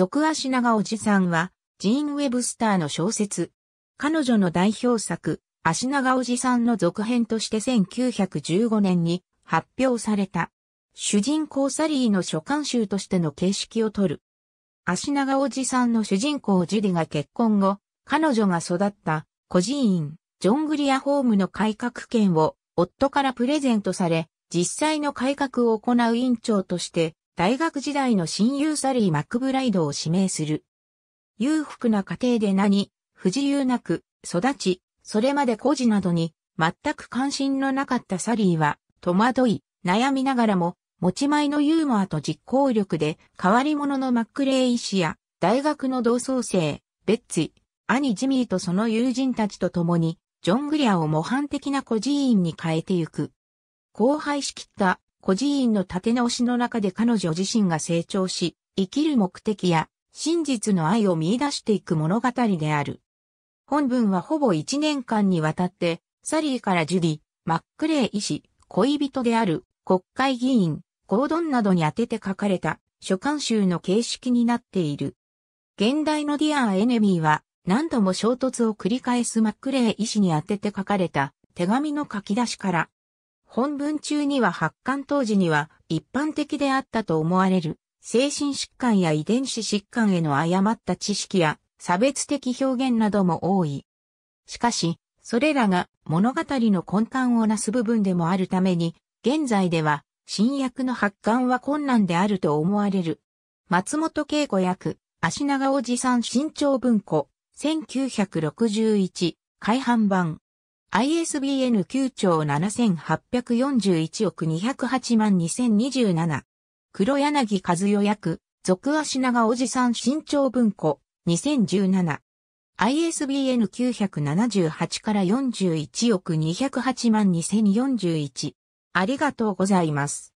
俗足長おじさんは、ジーン・ウェブスターの小説。彼女の代表作、足長おじさんの続編として1915年に発表された。主人公サリーの書簡集としての形式をとる。足長おじさんの主人公ジュディが結婚後、彼女が育った孤児院、ジョングリアホームの改革権を夫からプレゼントされ、実際の改革を行う委員長として大学時代の親友サリー・マックブライドを指名する。裕福な家庭で何、不自由なく、育ち、それまで孤児などに、全く関心のなかったサリーは、戸惑い、悩みながらも、持ち前のユーモアと実行力で、変わり者のマックレイ医師や、大学の同窓生、ベッツィ、兄ジミーとその友人たちと共に、ジョン・グリアを模範的な孤児院に変えてゆく。荒廃しきった孤児院の立て直しの中で彼女自身が成長し、生きる目的や真実の愛を見出していく物語である。本文はほぼ1年間にわたって、サリーからジュディ、マックレイ医師、恋人である国会議員、ゴードンなどに当てて書かれた書簡集の形式になっている。現代のディアー・エネミーは何度も衝突を繰り返すマックレイ医師に当てて書かれた手紙の書き出しから本文中には発刊当時には一般的であったと思われる精神疾患や遺伝子疾患への誤った知識や差別的表現なども多い。しかし、それらが物語の根幹をなす部分でもあるために、現在では新薬の発刊は困難であると思われる。松本恵子役、足長おじさん新潮文庫、1961、改版版。ISBN 9兆7841億208万2027。黒柳和代役、俗足長おじさん新潮文庫、2017。ISBN 978から41億208万2041。ありがとうございます。